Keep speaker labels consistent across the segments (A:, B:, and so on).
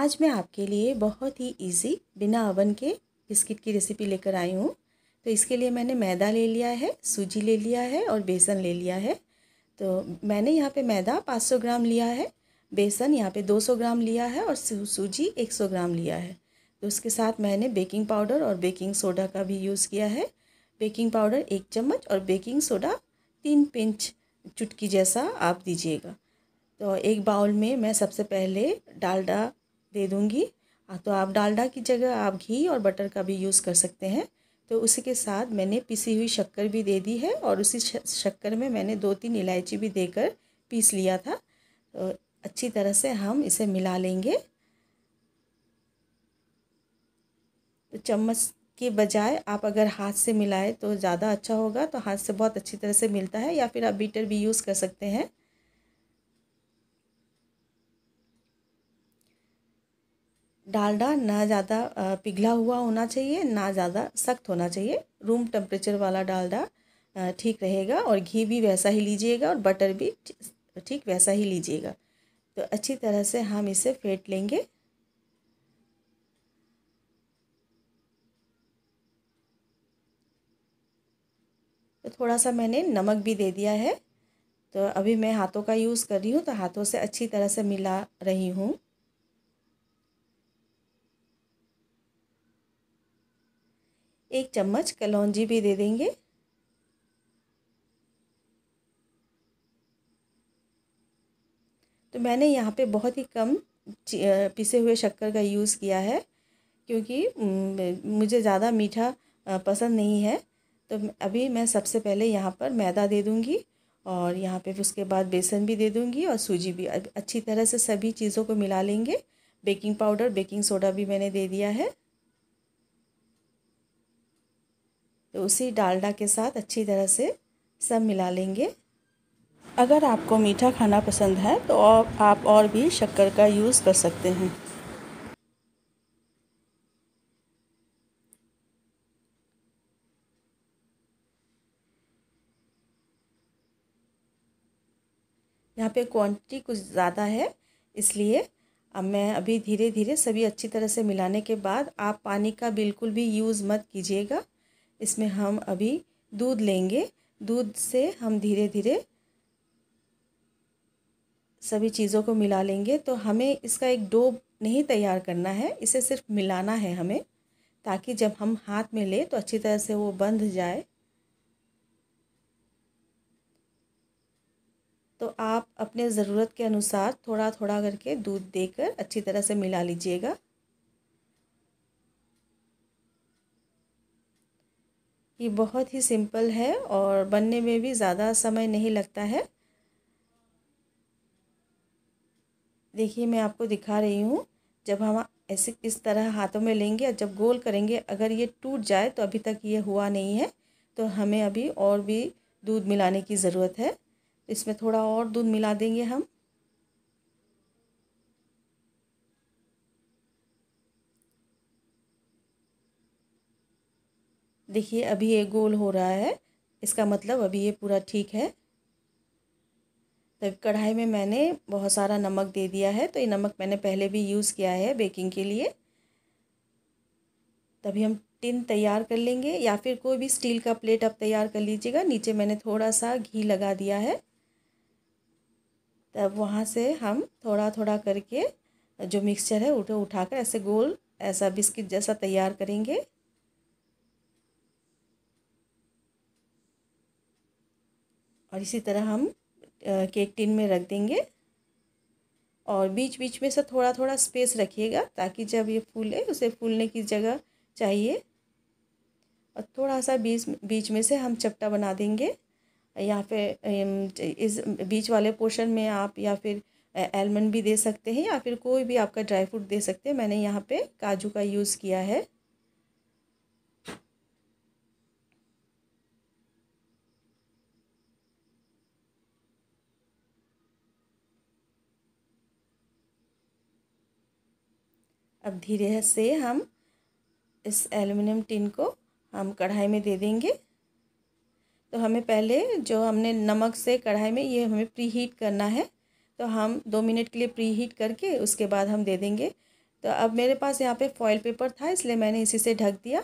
A: आज मैं आपके लिए बहुत ही इजी बिना अवन के बिस्किट की रेसिपी लेकर आई हूँ तो इसके लिए मैंने मैदा ले लिया है सूजी ले लिया है और बेसन ले लिया है तो मैंने यहाँ पे मैदा 500 ग्राम लिया है बेसन यहाँ पे 200 ग्राम लिया है और सूजी 100 ग्राम लिया है तो उसके साथ मैंने बेकिंग पाउडर और बेकिंग सोडा का भी यूज़ किया है बेकिंग पाउडर एक चम्मच और बेकिंग सोडा तीन पिंच चुटकी जैसा आप दीजिएगा तो एक बाउल में मैं सबसे पहले डालडा दे दूँगी तो आप डालडा की जगह आप घी और बटर का भी यूज़ कर सकते हैं तो उसी के साथ मैंने पिसी हुई शक्कर भी दे दी है और उसी शक्कर में मैंने दो तीन इलायची भी देकर पीस लिया था तो अच्छी तरह से हम इसे मिला लेंगे तो चम्मच के बजाय आप अगर हाथ से मिलाए तो ज़्यादा अच्छा होगा तो हाथ से बहुत अच्छी तरह से मिलता है या फिर आप बीटर भी यूज़ कर सकते हैं डालडा ना ज़्यादा पिघला हुआ होना चाहिए ना ज़्यादा सख्त होना चाहिए रूम टेम्परेचर वाला डालडा ठीक रहेगा और घी भी वैसा ही लीजिएगा और बटर भी ठीक वैसा ही लीजिएगा तो अच्छी तरह से हम इसे फेंट लेंगे तो थोड़ा सा मैंने नमक भी दे दिया है तो अभी मैं हाथों का यूज़ कर रही हूँ तो हाथों से अच्छी तरह से मिला रही हूँ एक चम्मच कलौंजी भी दे देंगे तो मैंने यहाँ पे बहुत ही कम पिसे हुए शक्कर का यूज़ किया है क्योंकि मुझे ज़्यादा मीठा पसंद नहीं है तो अभी मैं सबसे पहले यहाँ पर मैदा दे दूँगी और यहाँ पे उसके बाद बेसन भी दे दूँगी और सूजी भी अच्छी तरह से सभी चीज़ों को मिला लेंगे बेकिंग पाउडर बेकिंग सोडा भी मैंने दे दिया है तो उसी डालडा के साथ अच्छी तरह से सब मिला लेंगे अगर आपको मीठा खाना पसंद है तो आप और भी शक्कर का यूज़ कर सकते हैं यहाँ पे क्वांटिटी कुछ ज़्यादा है इसलिए अब मैं अभी धीरे धीरे सभी अच्छी तरह से मिलाने के बाद आप पानी का बिल्कुल भी यूज़ मत कीजिएगा इसमें हम अभी दूध लेंगे दूध से हम धीरे धीरे सभी चीज़ों को मिला लेंगे तो हमें इसका एक डो नहीं तैयार करना है इसे सिर्फ मिलाना है हमें ताकि जब हम हाथ में ले तो अच्छी तरह से वो बंध जाए तो आप अपने ज़रूरत के अनुसार थोड़ा थोड़ा करके दूध देकर अच्छी तरह से मिला लीजिएगा ये बहुत ही सिंपल है और बनने में भी ज़्यादा समय नहीं लगता है देखिए मैं आपको दिखा रही हूँ जब हम ऐसे इस तरह हाथों में लेंगे और जब गोल करेंगे अगर ये टूट जाए तो अभी तक ये हुआ नहीं है तो हमें अभी और भी दूध मिलाने की ज़रूरत है इसमें थोड़ा और दूध मिला देंगे हम देखिए अभी ये गोल हो रहा है इसका मतलब अभी ये पूरा ठीक है तब कढ़ाई में मैंने बहुत सारा नमक दे दिया है तो ये नमक मैंने पहले भी यूज़ किया है बेकिंग के लिए तभी हम टिन तैयार कर लेंगे या फिर कोई भी स्टील का प्लेट आप तैयार कर लीजिएगा नीचे मैंने थोड़ा सा घी लगा दिया है तब वहाँ से हम थोड़ा थोड़ा करके जो मिक्सचर है उठे उठाकर ऐसे गोल ऐसा बिस्किट जैसा तैयार करेंगे और इसी तरह हम केक टिन में रख देंगे और बीच बीच में से थोड़ा थोड़ा स्पेस रखिएगा ताकि जब ये फूले उसे फूलने की जगह चाहिए और थोड़ा सा बीच बीच में से हम चपटा बना देंगे या फिर इस बीच वाले पोर्शन में आप या फिर एलमंड भी दे सकते हैं या फिर कोई भी आपका ड्राई फ्रूट दे सकते हैं मैंने यहाँ पे काजू का यूज़ किया है अब धीरे से हम इस एल्युमिनियम टिन को हम कढ़ाई में दे देंगे तो हमें पहले जो हमने नमक से कढ़ाई में ये हमें प्री हीट करना है तो हम दो मिनट के लिए प्री हीट करके उसके बाद हम दे देंगे तो अब मेरे पास यहाँ पे फॉयल पेपर था इसलिए मैंने इसी से ढक दिया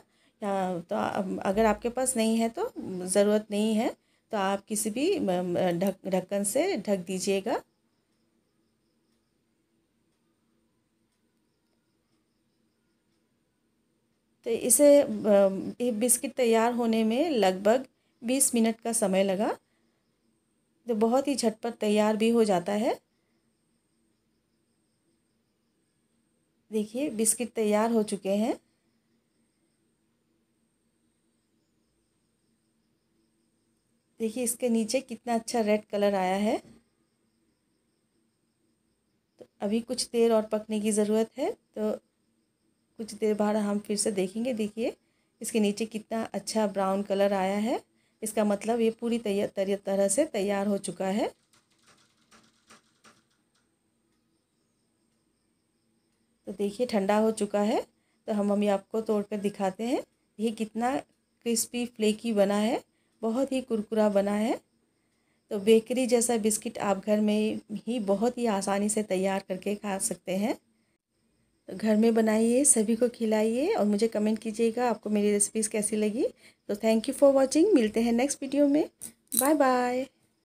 A: तो अगर आपके पास नहीं है तो ज़रूरत नहीं है तो आप किसी भी ढक ढक्कन से ढक दीजिएगा तो इसे ये बिस्किट तैयार होने में लगभग बीस मिनट का समय लगा तो बहुत ही झटपट तैयार भी हो जाता है देखिए बिस्किट तैयार हो चुके हैं देखिए इसके नीचे कितना अच्छा रेड कलर आया है तो अभी कुछ देर और पकने की ज़रूरत है तो कुछ देर बाद हम फिर से देखेंगे देखिए इसके नीचे कितना अच्छा ब्राउन कलर आया है इसका मतलब ये पूरी तैयार तरह से तैयार हो चुका है तो देखिए ठंडा हो चुका है तो हम अभी आपको तोड़ कर दिखाते हैं ये कितना क्रिस्पी फ्लेकी बना है बहुत ही कुरकुरा बना है तो बेकरी जैसा बिस्किट आप घर में ही बहुत ही आसानी से तैयार करके खा सकते हैं घर में बनाइए सभी को खिलाइए और मुझे कमेंट कीजिएगा आपको मेरी रेसिपीज़ कैसी लगी तो थैंक यू फॉर वॉचिंग मिलते हैं नेक्स्ट वीडियो में बाय बाय